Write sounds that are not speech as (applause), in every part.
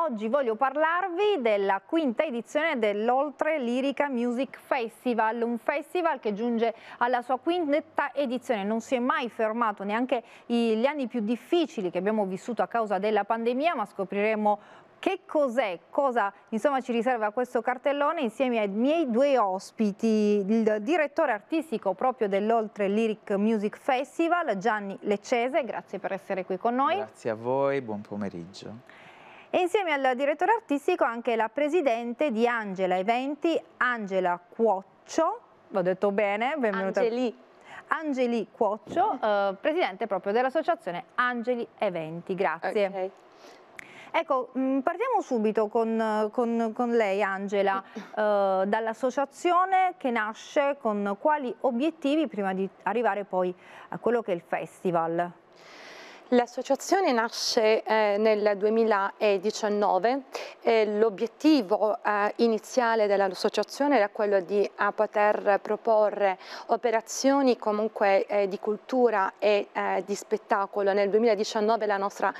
Oggi voglio parlarvi della quinta edizione dell'Oltre Lirica Music Festival, un festival che giunge alla sua quinta edizione, non si è mai fermato neanche gli anni più difficili che abbiamo vissuto a causa della pandemia, ma scopriremo che cos'è? Cosa insomma, ci riserva questo cartellone insieme ai miei due ospiti, il direttore artistico proprio dell'Oltre Lyric Music Festival, Gianni Leccese, grazie per essere qui con noi. Grazie a voi, buon pomeriggio. E insieme al direttore artistico anche la presidente di Angela Eventi, Angela Cuoccio, l'ho detto bene, benvenuta. Angeli. Angeli Cuoccio, eh, presidente proprio dell'associazione Angeli Eventi, grazie. Okay. Ecco, mm, partiamo subito con, con, con lei Angela, (clears throat) eh, dall'associazione che nasce con quali obiettivi prima di arrivare poi a quello che è il festival? L'associazione nasce eh, nel 2019, eh, l'obiettivo eh, iniziale dell'associazione era quello di eh, poter proporre operazioni comunque eh, di cultura e eh, di spettacolo. Nel 2019 la nostra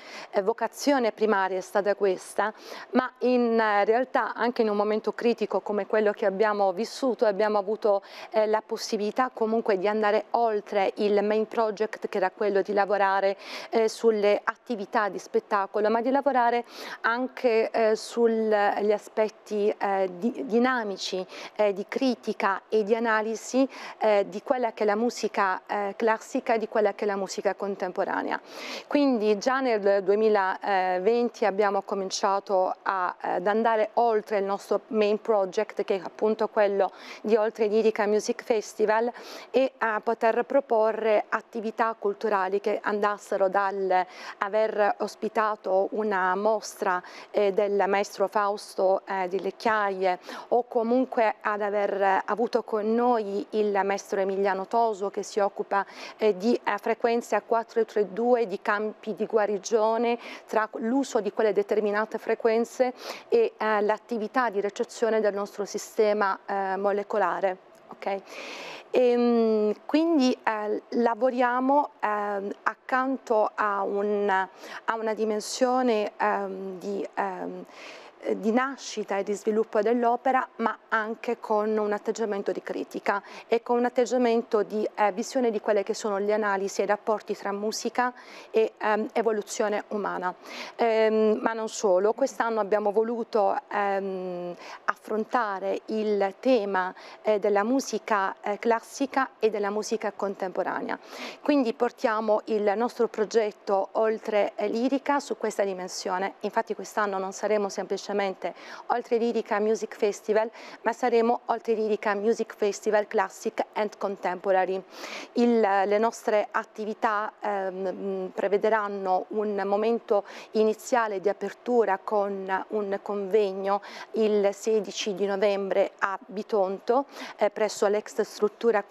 vocazione primaria è stata questa, ma in realtà anche in un momento critico come quello che abbiamo vissuto abbiamo avuto la possibilità comunque di andare oltre il main project che era quello di lavorare eh, sulle attività di spettacolo, ma di lavorare anche eh, sugli aspetti eh, di, dinamici eh, di critica e di analisi eh, di quella che è la musica classica e di quella che è la musica contemporanea. Quindi già nel 2020 abbiamo cominciato a, ad andare oltre il nostro main project che è appunto quello di Oltre Lirica Music Festival e a poter proporre attività culturali che andassero da dall'aver ospitato una mostra eh, del maestro Fausto eh, di Lecchiaie o comunque ad aver avuto con noi il maestro Emiliano Toso che si occupa eh, di frequenze a 432 di campi di guarigione tra l'uso di quelle determinate frequenze e eh, l'attività di recezione del nostro sistema eh, molecolare. Okay? E, ehm, quindi eh, lavoriamo eh, accanto a, un, a, una dimensione eh, di ehm, eh, di nascita e di sviluppo dell'opera, ma anche con un atteggiamento di critica e con un atteggiamento di eh, visione di quelle che sono le analisi e i rapporti tra musica e ehm, evoluzione umana. Ehm, ma non solo, quest'anno abbiamo voluto ehm, affrontare il tema eh, della musica eh, classica e della musica contemporanea. Quindi portiamo il nostro progetto oltre eh, lirica su questa dimensione. Infatti quest'anno non saremo semplicemente velocemente Oltre Lirica Music Festival, ma saremo Oltre Lirica Music Festival Classic and Contemporary. Il, le nostre attività ehm, prevederanno un momento iniziale di apertura con un convegno il 16 di novembre a Bitonto eh, presso l'ex struttura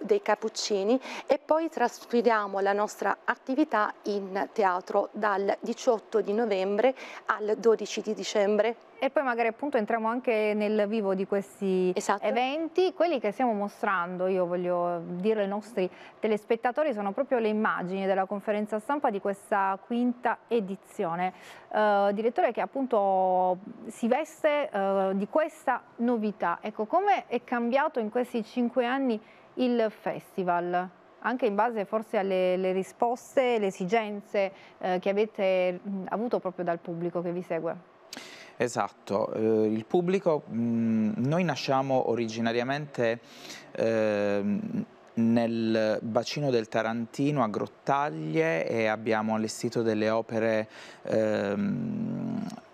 dei Cappuccini e poi trasferiamo la nostra attività in teatro dal 18 di novembre al 12 di dicembre e poi magari appunto entriamo anche nel vivo di questi esatto. eventi. Quelli che stiamo mostrando, io voglio dire ai nostri telespettatori, sono proprio le immagini della conferenza stampa di questa quinta edizione. Uh, direttore che appunto si veste uh, di questa novità. Ecco, come è cambiato in questi cinque anni il festival? anche in base forse alle risposte, le esigenze eh, che avete avuto proprio dal pubblico che vi segue. Esatto, eh, il pubblico, mh, mm, noi nasciamo originariamente eh, nel bacino del Tarantino a Grottaglie e abbiamo allestito delle opere eh,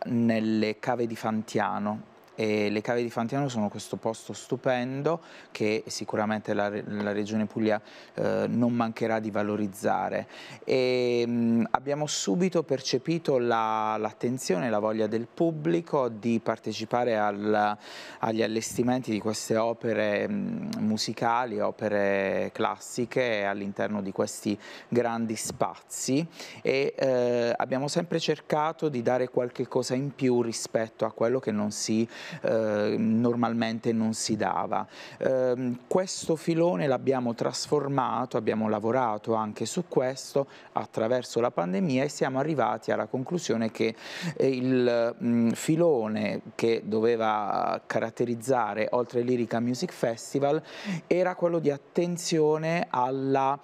nelle cave di Fantiano e le cave di Fantiano sono questo posto stupendo che sicuramente la, la regione Puglia eh, non mancherà di valorizzare. E, mh, mm, abbiamo subito percepito l'attenzione la, e la voglia del pubblico di partecipare al, agli allestimenti di queste opere mh, mm, musicali, opere classiche all'interno di questi grandi spazi e eh, abbiamo sempre cercato di dare qualche cosa in più rispetto a quello che non si eh, normalmente non si dava. Eh, questo filone l'abbiamo trasformato, abbiamo lavorato anche su questo attraverso la pandemia e siamo arrivati alla conclusione che eh, il mh, mm, filone che doveva caratterizzare oltre Lirica Music Festival era quello di attenzione alla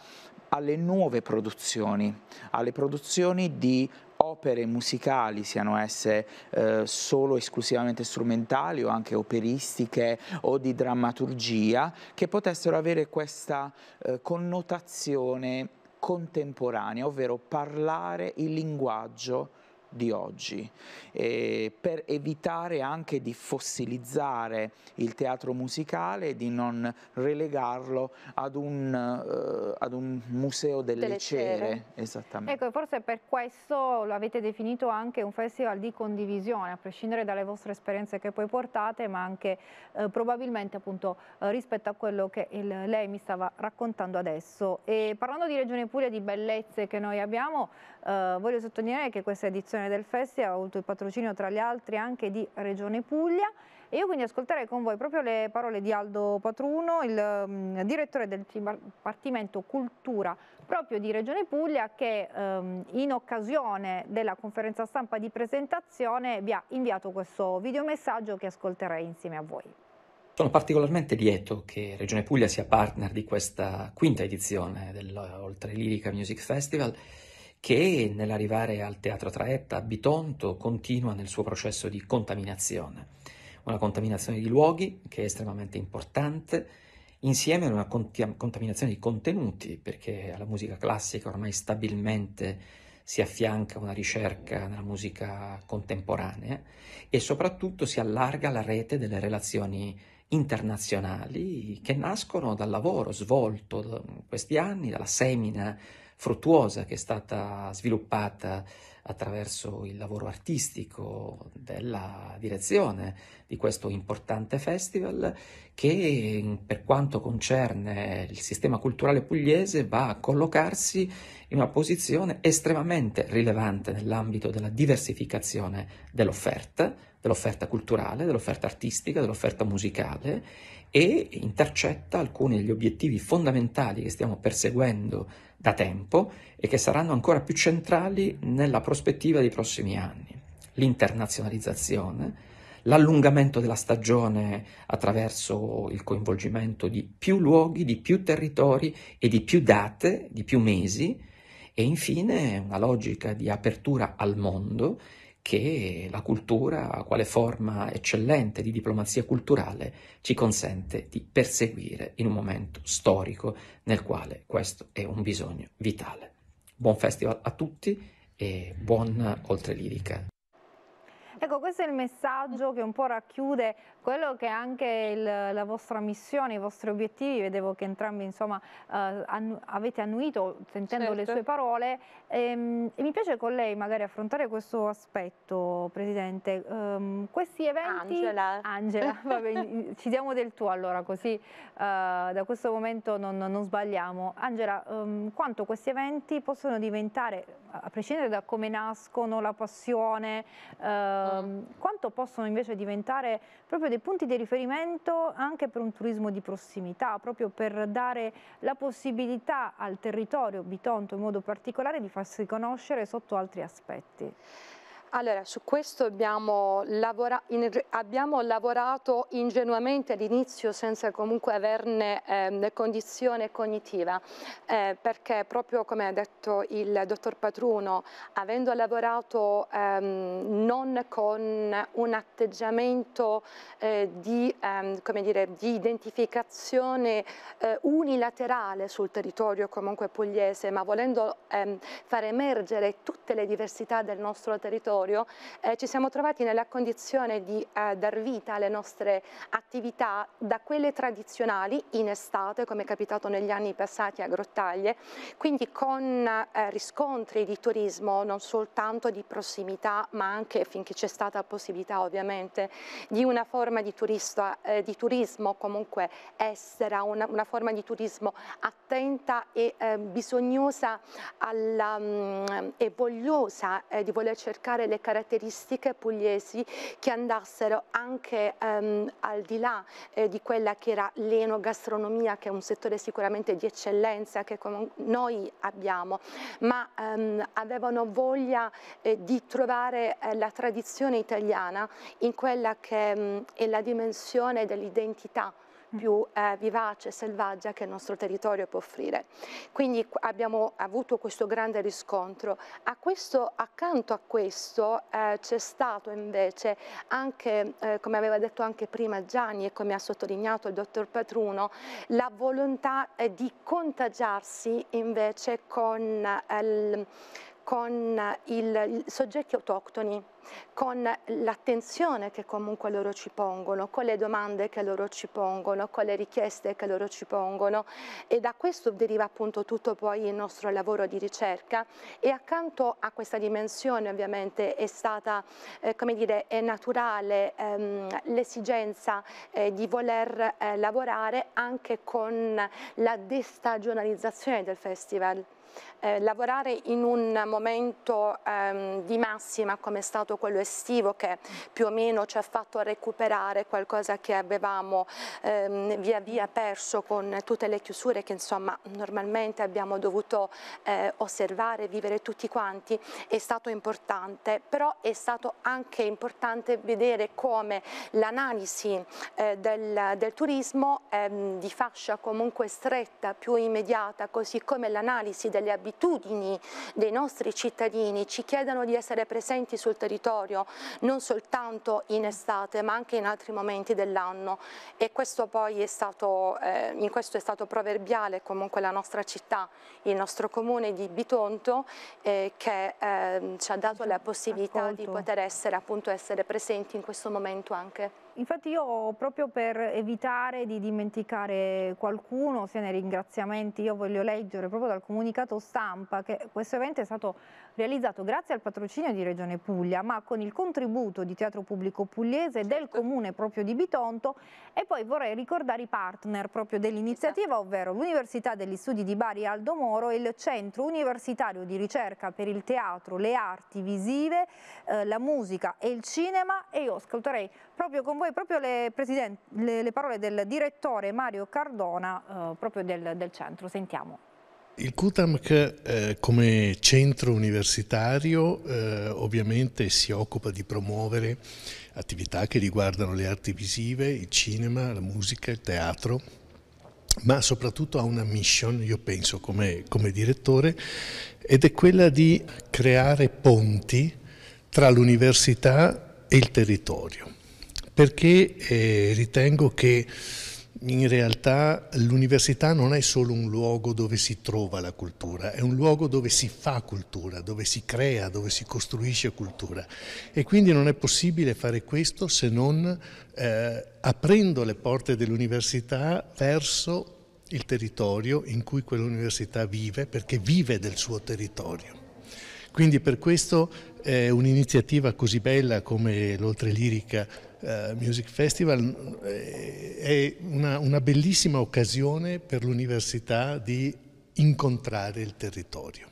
alle nuove produzioni, alle produzioni di opere musicali, siano esse eh, solo esclusivamente strumentali o anche operistiche o di drammaturgia, che potessero avere questa eh, connotazione contemporanea, ovvero parlare il linguaggio di oggi, eh, per evitare anche di fossilizzare il teatro musicale e di non relegarlo ad un, eh, ad un museo delle, delle cere. cere. Ecco, forse per questo lo avete definito anche un festival di condivisione, a prescindere dalle vostre esperienze che poi portate, ma anche eh, probabilmente appunto eh, rispetto a quello che il, lei mi stava raccontando adesso. E parlando di Regione Puglia, di bellezze che noi abbiamo, eh, voglio sottolineare che questa edizione edizione del festival ha avuto il patrocinio tra gli altri anche di Regione Puglia e io quindi ascolterei con voi proprio le parole di Aldo Patruno, il um, direttore del Dipartimento Cultura proprio di Regione Puglia che um, in occasione della conferenza stampa di presentazione vi ha inviato questo videomessaggio che ascolterei insieme a voi. Sono particolarmente lieto che Regione Puglia sia partner di questa quinta edizione dell'Oltre Lirica Music Festival che nell'arrivare al Teatro Traetta a Bitonto continua nel suo processo di contaminazione. Una contaminazione di luoghi che è estremamente importante, insieme a una contaminazione di contenuti, perché alla musica classica ormai stabilmente si affianca una ricerca nella musica contemporanea e soprattutto si allarga la rete delle relazioni internazionali che nascono dal lavoro svolto in mm, questi anni, dalla semina fruttuosa che è stata sviluppata attraverso il lavoro artistico della direzione di questo importante festival che per quanto concerne il sistema culturale pugliese va a collocarsi in una posizione estremamente rilevante nell'ambito della diversificazione dell'offerta dell'offerta culturale, dell'offerta artistica, dell'offerta musicale e intercetta alcuni degli obiettivi fondamentali che stiamo perseguendo da tempo e che saranno ancora più centrali nella prospettiva dei prossimi anni. L'internazionalizzazione, l'allungamento della stagione attraverso il coinvolgimento di più luoghi, di più territori e di più date, di più mesi, e infine una logica di apertura al mondo che la cultura, quale forma eccellente di diplomazia culturale, ci consente di perseguire in un momento storico nel quale questo è un bisogno vitale. Buon festival a tutti e buon Oltre Lirica. Ecco, questo è il messaggio che un po' racchiude quello che è anche il, la vostra missione, i vostri obiettivi, vedevo che entrambi insomma, eh, annu avete annuito sentendo certo. le sue parole ehm, e mi piace con lei magari affrontare questo aspetto Presidente, um, questi eventi... Angela. Angela, (laughs) vabbè, ci diamo del tuo allora così uh, da questo momento non, non sbagliamo. Angela, um, quanto questi eventi possono diventare, a prescindere da come nascono, la passione, uh, mm. quanto possono invece diventare proprio dei dei punti di riferimento anche per un turismo di prossimità, proprio per dare la possibilità al territorio Bitonto in modo particolare di farsi conoscere sotto altri aspetti. Allora, su questo abbiamo, lavora in, abbiamo lavorato ingenuamente all'inizio senza comunque averne eh, condizione cognitiva, eh, perché proprio come ha detto il dottor Patruno, avendo lavorato ehm, non con un atteggiamento eh, di, ehm, dire, di, identificazione eh, unilaterale sul territorio comunque pugliese, ma volendo ehm, far emergere tutte le diversità del nostro territorio, territorio, eh, ci siamo trovati nella condizione di eh, dar vita alle nostre attività da quelle tradizionali in estate, come è capitato negli anni passati a Grottaglie, quindi con eh, riscontri di turismo non soltanto di prossimità, ma anche finché c'è stata possibilità ovviamente di una forma di, turista, eh, di turismo comunque estera, una, una, forma di turismo attenta e eh, bisognosa alla, mh, mm, e vogliosa eh, di voler cercare le caratteristiche pugliesi che andassero anche ehm, al di là eh, di quella che era l'enogastronomia, che è un settore sicuramente di eccellenza che noi abbiamo, ma ehm, avevano voglia eh, di trovare eh, la tradizione italiana in quella che ehm, è la dimensione dell'identità più eh, vivace e selvaggia che il nostro territorio può offrire. Quindi abbiamo avuto questo grande riscontro. A questo, accanto a questo eh, c'è stato invece anche, eh, come aveva detto anche prima Gianni e come ha sottolineato il dottor Patruno, la volontà eh, di contagiarsi invece con eh, il con il, i soggetti autoctoni, con l'attenzione che comunque loro ci pongono, con le domande che loro ci pongono, con le richieste che loro ci pongono e da questo deriva appunto tutto poi il nostro lavoro di ricerca e accanto a questa dimensione ovviamente è stata, eh, come dire, è naturale ehm, l'esigenza eh, di voler eh, lavorare anche con la destagionalizzazione del festival eh, lavorare in un momento ehm, di massima come è stato quello estivo che più o meno ci ha fatto recuperare qualcosa che avevamo ehm, via via perso con tutte le chiusure che insomma normalmente abbiamo dovuto eh, osservare, vivere tutti quanti, è stato importante, però è stato anche importante vedere come l'analisi eh, del, del, turismo ehm, di fascia comunque stretta, più immediata, così come l'analisi del delle abitudini dei nostri cittadini, ci chiedono di essere presenti sul territorio non soltanto in estate ma anche in altri momenti dell'anno e questo poi è stato, eh, in questo è stato proverbiale comunque la nostra città, il nostro comune di Bitonto eh, che eh, ci ha dato la possibilità Accolto. di poter essere, appunto, essere presenti in questo momento anche. Infatti io proprio per evitare di dimenticare qualcuno, sia nei ringraziamenti, io voglio leggere proprio dal comunicato stampa che questo evento è stato realizzato grazie al patrocinio di Regione Puglia, ma con il contributo di Teatro Pubblico Pugliese, certo. del comune proprio di Bitonto e poi vorrei ricordare i partner proprio dell'iniziativa, esatto. ovvero l'Università degli Studi di Bari Aldo Moro e il Centro Universitario di Ricerca per il Teatro, le Arti Visive, eh, la Musica e il Cinema e io ascolterei proprio con voi poi proprio le, le, le parole del direttore Mario Cardona, eh, proprio del, del centro. Sentiamo. Il CUTAMC eh, come centro universitario eh, ovviamente si occupa di promuovere attività che riguardano le arti visive, il cinema, la musica, il teatro, ma soprattutto ha una mission, io penso come, come direttore, ed è quella di creare ponti tra l'università e il territorio perché eh, ritengo che in realtà l'università non è solo un luogo dove si trova la cultura, è un luogo dove si fa cultura, dove si crea, dove si costruisce cultura e quindi non è possibile fare questo se non eh, aprendo le porte dell'università verso il territorio in cui quell'università vive perché vive del suo territorio. Quindi per questo eh, un'iniziativa così bella come l'Oltre Lirica eh, Music Festival eh, è una, una bellissima occasione per l'università di incontrare il territorio.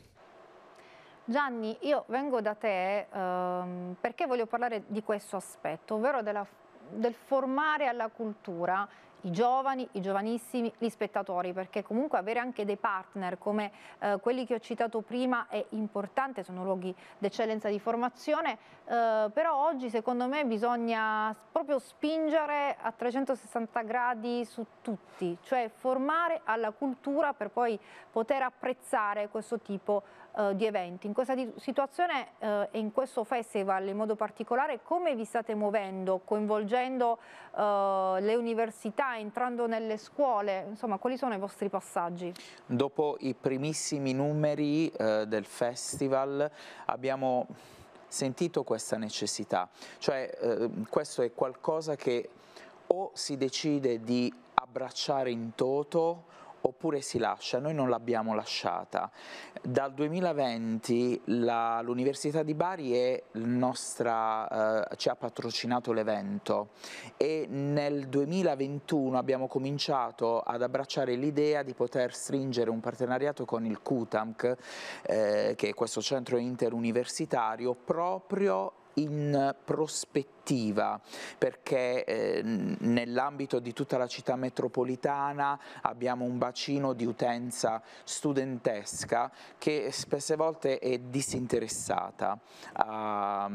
Gianni, io vengo da te ehm, perché voglio parlare di questo aspetto, ovvero della, del formare alla cultura i giovani, i giovanissimi, gli spettatori, perché comunque avere anche dei partner come eh, quelli che ho citato prima è importante, sono luoghi d'eccellenza di formazione, eh, però oggi secondo me bisogna proprio spingere a 360 gradi su tutti, cioè formare alla cultura per poi poter apprezzare questo tipo eh, di eventi. In questa situazione eh, e in questo festival in modo particolare come vi state muovendo, coinvolgendo eh, le università entrando nelle scuole, insomma quali sono i vostri passaggi? Dopo i primissimi numeri eh, del festival abbiamo sentito questa necessità, cioè eh, questo è qualcosa che o si decide di abbracciare in toto oppure si lascia, noi non l'abbiamo lasciata. Dal 2020 l'Università di Bari nostra, eh, ci ha patrocinato l'evento e nel 2021 abbiamo cominciato ad abbracciare l'idea di poter stringere un partenariato con il CUTAMC, eh, che è questo centro interuniversitario, proprio in prospettiva attiva perché eh, nell'ambito di tutta la città metropolitana abbiamo un bacino di utenza studentesca che spesse volte è disinteressata a, um,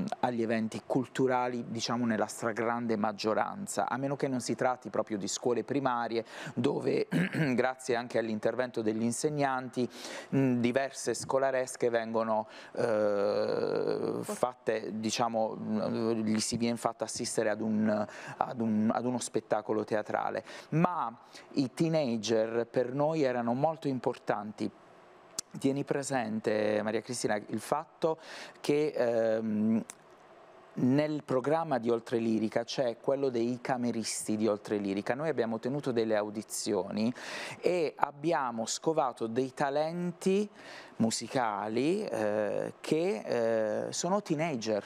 ehm, agli eventi culturali diciamo nella stragrande maggioranza a meno che non si tratti proprio di scuole primarie dove (clears throat) grazie anche all'intervento degli insegnanti mh, diverse scolaresche vengono eh, fatte diciamo gli si viene fatto assistere ad, un, ad, un, ad uno spettacolo teatrale, ma i teenager per noi erano molto importanti Tieni presente, Maria Cristina, il fatto che ehm, nel programma di Oltre Lirica c'è cioè quello dei cameristi di Oltre Lirica. Noi abbiamo tenuto delle audizioni e abbiamo scovato dei talenti musicali eh, che eh, sono teenager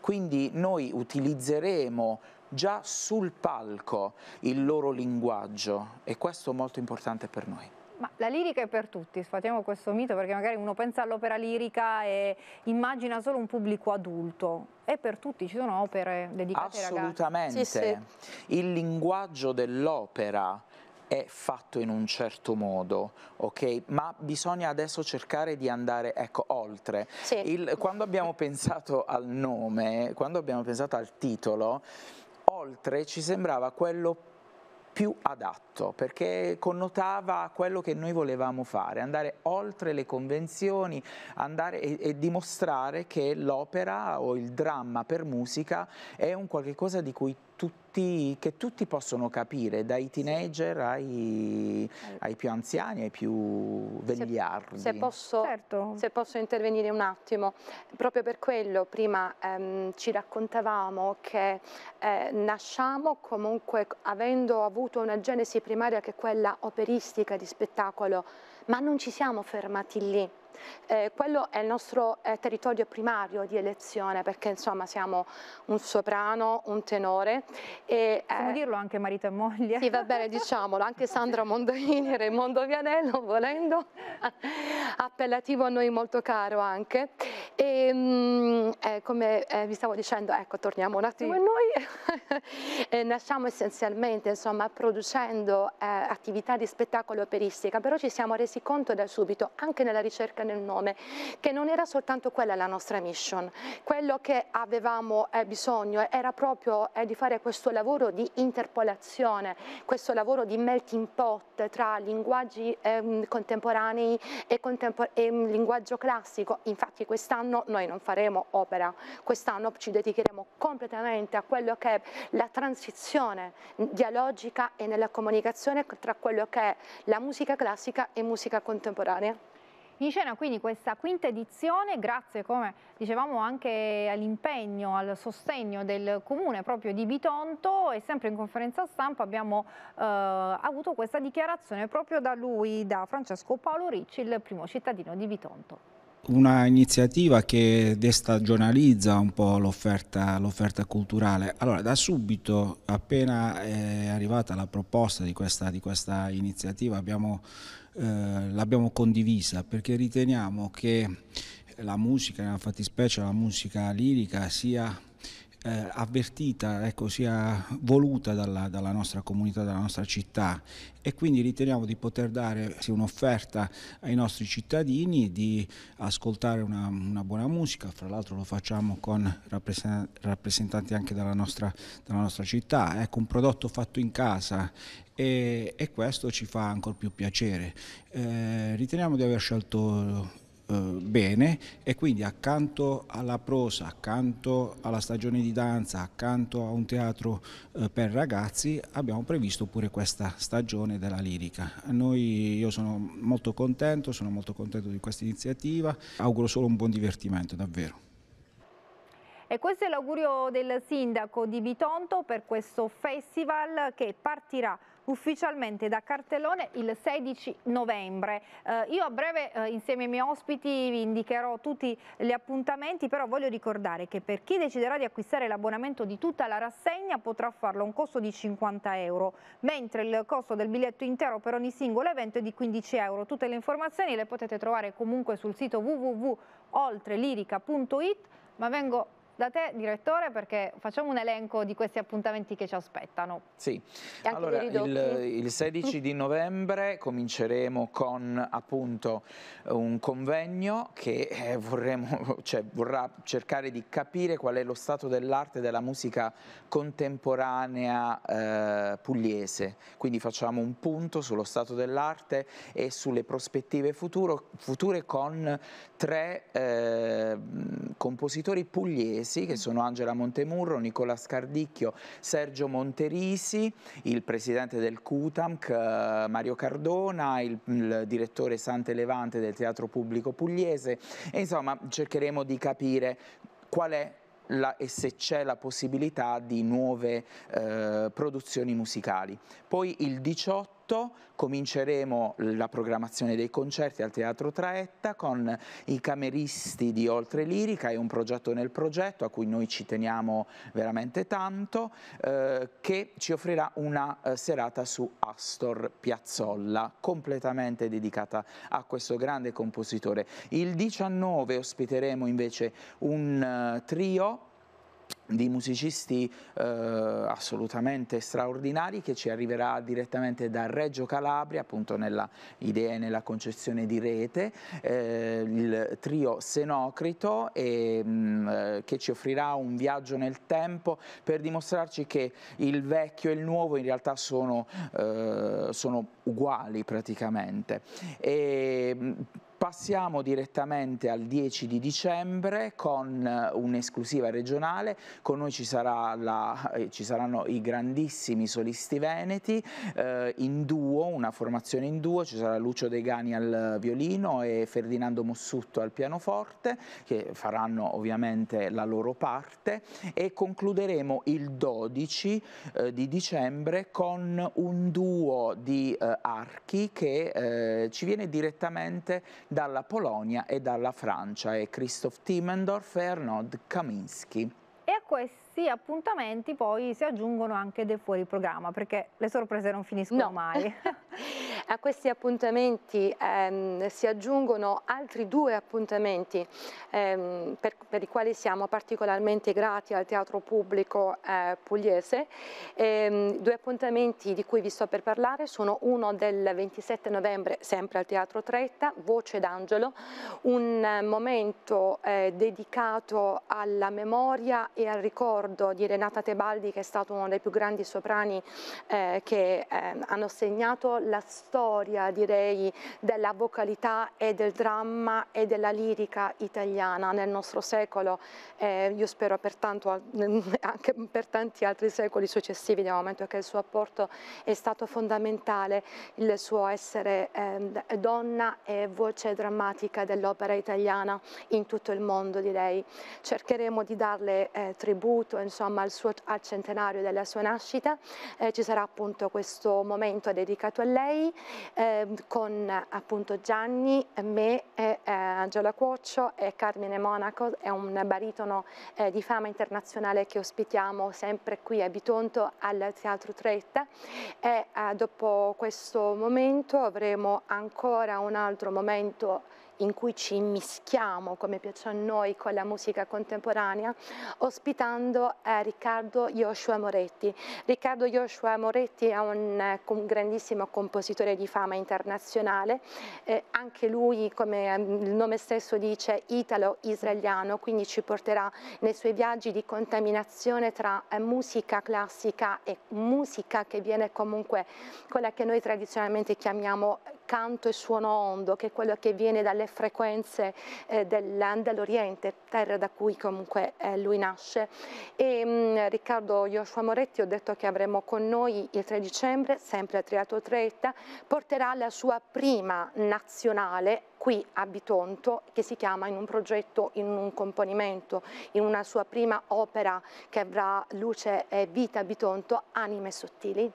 quindi noi utilizzeremo già sul palco il loro linguaggio e questo è molto importante per noi. Ma la lirica è per tutti, sfatiamo questo mito perché magari uno pensa all'opera lirica e immagina solo un pubblico adulto. È per tutti, ci sono opere dedicate a ai ragazzi. Assolutamente. Sì, sì. Il linguaggio dell'opera è fatto in un certo modo, ok? Ma bisogna adesso cercare di andare, ecco, oltre. Sì. Il, quando abbiamo pensato al nome, quando abbiamo pensato al titolo, oltre ci sembrava quello più adatto perché connotava quello che noi volevamo fare, andare oltre le convenzioni andare e, e dimostrare che l'opera o il dramma per musica è un qualcosa di cui tutti, che tutti possono capire, dai teenager ai, eh. ai più anziani, ai più vegliardi. Se, se, posso, certo. se, posso, intervenire un attimo, proprio per quello prima ehm, ci raccontavamo che eh, nasciamo comunque avendo avuto una genesi primaria che è quella operistica di spettacolo, ma non ci siamo fermati lì eh, quello è il nostro eh, territorio primario di elezione perché insomma siamo un soprano, un tenore. E, eh, Possiamo eh, dirlo anche marito e moglie? Sì, va bene, diciamolo, anche Sandra Mondolini, e Raimondo Vianello, volendo, appellativo a noi molto caro anche. E, ehm, mh, eh, come eh, vi stavo dicendo, ecco, torniamo un attimo sì. in noi, (laughs) nasciamo essenzialmente insomma producendo attività di spettacolo operistica, però ci siamo resi conto da subito, anche nella ricerca scritta nel nome, che non era soltanto quella la nostra mission, quello che avevamo eh, bisogno era proprio eh, di fare questo lavoro di interpolazione, questo lavoro di melting pot tra linguaggi ehm, contemporanei e, contempor e mm, linguaggio classico, infatti quest'anno noi non faremo opera, quest'anno ci dedicheremo completamente a quello che è la transizione dialogica e nella comunicazione tra quello che è la musica classica e musica contemporanea in scena quindi questa quinta edizione grazie come dicevamo anche all'impegno, al sostegno del comune proprio di Bitonto e sempre in conferenza stampa abbiamo eh, avuto questa dichiarazione proprio da lui, da Francesco Paolo Ricci, il primo cittadino di Bitonto. Una iniziativa che destagionalizza un po' l'offerta, culturale. Allora, da subito, appena è arrivata la proposta di questa, di questa iniziativa, eh, l'abbiamo condivisa perché riteniamo che la musica, nella fattispecie la musica lirica, sia eh, avvertita, ecco, sia voluta dalla, dalla, nostra comunità, dalla nostra città e quindi riteniamo di poter dare un'offerta ai nostri cittadini di ascoltare una, una buona musica, fra l'altro lo facciamo con rappresentanti anche della nostra, dalla nostra città, ecco, un prodotto fatto in casa e, e questo ci fa ancora più piacere. Eh, riteniamo di aver scelto eh, bene e quindi accanto alla prosa, accanto alla stagione di danza, accanto a un teatro eh, per ragazzi abbiamo previsto pure questa stagione della lirica. Noi, io sono molto contento, sono molto contento di questa iniziativa, auguro solo un buon divertimento davvero. E questo è l'augurio del sindaco di Bitonto per questo festival che partirà ufficialmente da cartellone il 16 novembre. Eh, io a breve eh, insieme ai miei ospiti vi indicherò tutti gli appuntamenti, però voglio ricordare che per chi deciderà di acquistare l'abbonamento di tutta la rassegna potrà farlo a un costo di 50 euro, mentre il costo del biglietto intero per ogni singolo evento è di 15 euro. Tutte le informazioni le potete trovare comunque sul sito www.oltrelirica.it, ma vengo da te, direttore, perché facciamo un elenco di questi appuntamenti che ci aspettano. Sì, allora il, il, 16 di novembre cominceremo con appunto un convegno che eh, vorremmo, (laughs) cioè, vorrà cercare di capire qual è lo stato dell'arte della musica contemporanea eh, pugliese. Quindi facciamo un punto sullo stato dell'arte e sulle prospettive futuro, future con tre eh, compositori pugliesi sì, che sono Angela Montemurro, Nicola Scardicchio, Sergio Monterisi, il presidente del CUTAMC, eh, Mario Cardona, il, il direttore Sante Levante del Teatro Pubblico Pugliese e insomma cercheremo di capire qual è la, e se c'è la possibilità di nuove eh, produzioni musicali. Poi il 18 8 cominceremo la programmazione dei concerti al Teatro Traetta con i cameristi di Oltre Lirica, è un progetto nel progetto a cui noi ci teniamo veramente tanto, eh, che ci offrirà una eh, serata su Astor Piazzolla, completamente dedicata a questo grande compositore. Il 19 ospiteremo invece un eh, trio di musicisti eh, assolutamente straordinari che ci arriverà direttamente da Reggio Calabria, appunto nella idea e nella concezione di rete, eh, il trio Senocrito e, mh, mm, eh, che ci offrirà un viaggio nel tempo per dimostrarci che il vecchio e il nuovo in realtà sono, eh, sono uguali praticamente. E, mm, Passiamo direttamente al 10 di dicembre con eh, un'esclusiva regionale, con noi ci, sarà la, eh, ci, saranno i grandissimi solisti veneti eh, in duo, una formazione in duo, ci sarà Lucio De Gani al violino e Ferdinando Mossutto al pianoforte che faranno ovviamente la loro parte e concluderemo il 12 eh, di dicembre con un duo di eh, archi che eh, ci viene direttamente dalla Polonia e dalla Francia e Christoph Timmendorf e Arnold Kaminski. E a questi appuntamenti poi si aggiungono anche dei fuori programma, perché le sorprese non finiscono no. mai. (laughs) A questi appuntamenti ehm, si aggiungono altri due appuntamenti ehm, per, per, i quali siamo particolarmente grati al Teatro Pubblico eh, Pugliese. Ehm, due appuntamenti di cui vi sto per parlare sono uno del 27 novembre, sempre al Teatro Tretta, Voce d'Angelo, un momento eh, dedicato alla memoria e al ricordo di Renata Tebaldi che è stato uno dei più grandi soprani eh, che ehm, hanno segnato la storia direi della vocalità e del dramma e della lirica italiana nel nostro secolo e io spero pertanto (laughs) anche per tanti altri secoli successivi nel momento che il suo apporto è stato fondamentale il suo essere eh, donna e voce drammatica dell'opera italiana in tutto il mondo direi. Cercheremo di darle eh, tributo insomma al, suo, al, centenario della sua nascita, eh, ci sarà appunto questo momento dedicato a con lei, eh, con appunto Gianni, me, eh, Angela Cuoccio e Carmine Monaco, è un baritono eh, di fama internazionale che ospitiamo sempre qui a Bitonto al Teatro Tretta e eh, dopo questo momento avremo ancora un altro momento in cui ci mischiamo, come piace a noi, con la musica contemporanea, ospitando eh, Riccardo Joshua Moretti. Riccardo Joshua Moretti è un, un eh, grandissimo compositore di fama internazionale, eh, anche lui, come mm, il nome stesso dice, italo-israeliano, quindi ci porterà nei suoi viaggi di contaminazione tra eh, musica classica e musica che viene comunque quella che noi tradizionalmente chiamiamo canto e suono ondo, che è quello che viene dalle frequenze eh, dell'Oriente, terra da cui comunque eh, lui nasce. E, mh, mm, Riccardo Joshua Moretti, ho detto che avremo con noi il 3 dicembre, sempre a Triato Tretta, porterà la sua prima nazionale qui a Bitonto che si chiama in un progetto, in un componimento, in una sua prima opera che avrà luce e vita a Bitonto, Anime Sottili.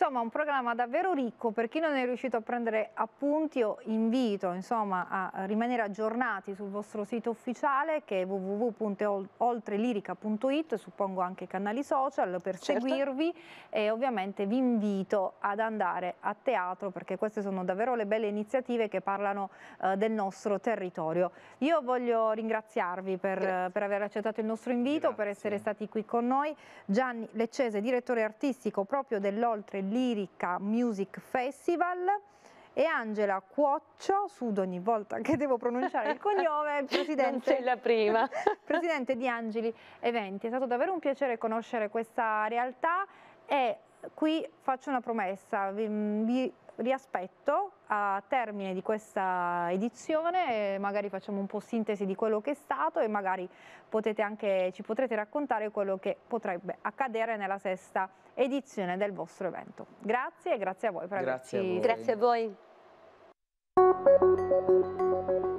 Insomma, un programma davvero ricco, per chi non è riuscito a prendere appunti io invito insomma, a rimanere aggiornati sul vostro sito ufficiale che è www.oltrelirica.it, suppongo anche i canali social per certo. seguirvi e ovviamente vi invito ad andare a teatro perché queste sono davvero le belle iniziative che parlano eh, del nostro territorio. Io voglio ringraziarvi per, per aver accettato il nostro invito, Grazie. per essere stati qui con noi. Gianni Leccese, direttore artistico proprio dell'Oltre Lirica Music Festival e Angela Cuoccio, sud ogni volta che devo pronunciare il cognome, (laughs) presidente, (laughs) presidente di Angeli Eventi. È stato davvero un piacere conoscere questa realtà e qui faccio una promessa, vi, vi riaspetto a termine di questa edizione, magari facciamo un po' sintesi di quello che è stato e magari anche, ci potrete raccontare quello che potrebbe accadere nella sesta edizione del vostro evento. Grazie e grazie a voi per grazie averci... A voi. Grazie a voi.